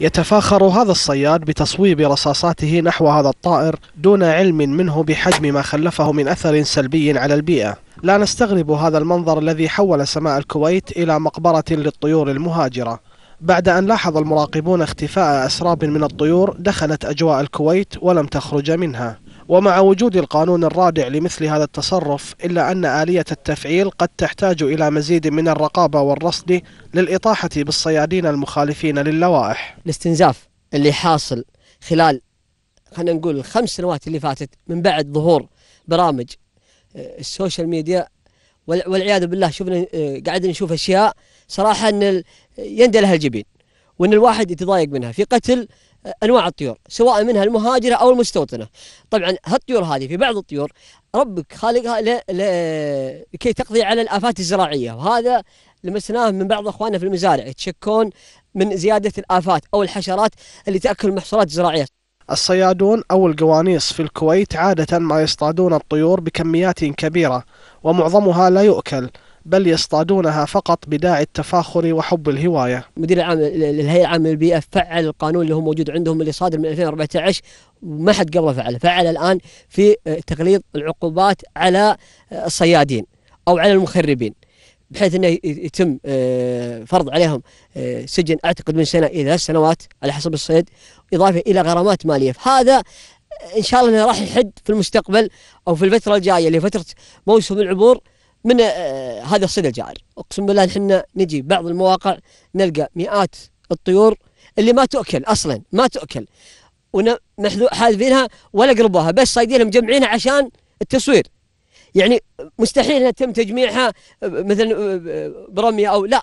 يتفاخر هذا الصياد بتصويب رصاصاته نحو هذا الطائر دون علم منه بحجم ما خلفه من أثر سلبي على البيئة لا نستغرب هذا المنظر الذي حول سماء الكويت إلى مقبرة للطيور المهاجرة بعد أن لاحظ المراقبون اختفاء أسراب من الطيور دخلت أجواء الكويت ولم تخرج منها ومع وجود القانون الرادع لمثل هذا التصرف إلا أن آلية التفعيل قد تحتاج إلى مزيد من الرقابة والرصد للإطاحة بالصيادين المخالفين للوائح الاستنزاف اللي حاصل خلال خلينا نقول الخمس سنوات اللي فاتت من بعد ظهور برامج آه، السوشيال ميديا والعياذ بالله شفنا آه، قاعد نشوف اشياء صراحه ان يندلها الجبين وان الواحد يتضايق منها في قتل انواع الطيور سواء منها المهاجره او المستوطنه طبعا هالطيور هذه في بعض الطيور ربك خالقها ل... ل... لكي تقضي على الافات الزراعيه وهذا لمسناه من بعض اخواننا في المزارع يتشكون من زياده الافات او الحشرات اللي تاكل المحصولات الزراعيه الصيادون أو القوانيص في الكويت عادة ما يصطادون الطيور بكميات كبيرة ومعظمها لا يؤكل بل يصطادونها فقط بداعي التفاخر وحب الهواية مدير العام للهيئة العامة للبيئة فعل القانون اللي هو موجود عندهم اللي صادر من 2014 وما حد قبله فعله فعل الآن في تغليظ العقوبات على الصيادين أو على المخربين بحيث انه يتم آه، فرض عليهم آه، سجن اعتقد من سنه الى ثلاث سنوات على حسب الصيد اضافه الى غرامات ماليه فهذا ان شاء الله راح يحد في المستقبل او في الفتره الجايه لفتره موسم العبور من آه، هذا الصيد الجائر اقسم بالله احنا نجي بعض المواقع نلقى مئات الطيور اللي ما تؤكل اصلا ما تؤكل حاذفينها ولا قربوها بس صايدينها مجمعينها عشان التصوير يعني مستحيل انها تم تجميعها آه، مثلا آه، برميه او لا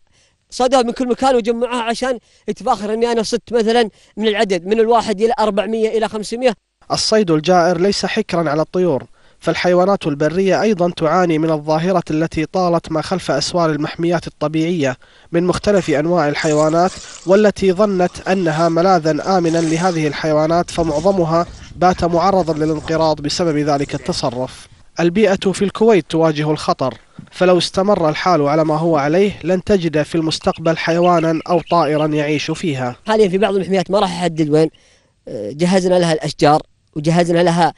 صادوها من كل مكان وجمعوها عشان يتفاخر اني انا صدت مثلا من العدد من الواحد الى 400 الى 500 الصيد الجائر ليس حكرا على الطيور فالحيوانات البرية أيضا تعاني من الظاهرة التي طالت ما خلف أسوار المحميات الطبيعية من مختلف أنواع الحيوانات والتي ظنت أنها ملاذا آمنا لهذه الحيوانات فمعظمها بات معرضا للانقراض بسبب ذلك التصرف البيئة في الكويت تواجه الخطر فلو استمر الحال على ما هو عليه لن تجد في المستقبل حيوانا أو طائرا يعيش فيها حاليا في بعض المحميات ما راح أحدد وين آه، جهزنا لها الأشجار وجهزنا لها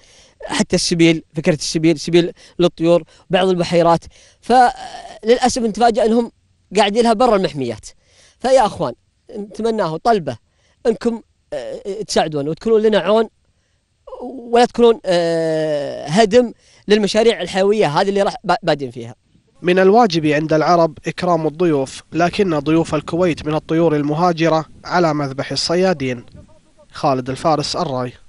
حتى السبيل فكره السبيل سبيل للطيور بعض البحيرات فللاسف نتفاجئ انهم قاعدين لها برا المحميات فيا اخوان نتمناه طلبه انكم آه، تساعدون وتكونون لنا عون ولا تكونون آه، هدم للمشاريع الحيويه هذه اللي راح بادين فيها. من الواجب عند العرب إكرام الضيوف لكن ضيوف الكويت من الطيور المهاجرة على مذبح الصيادين خالد الفارس الراي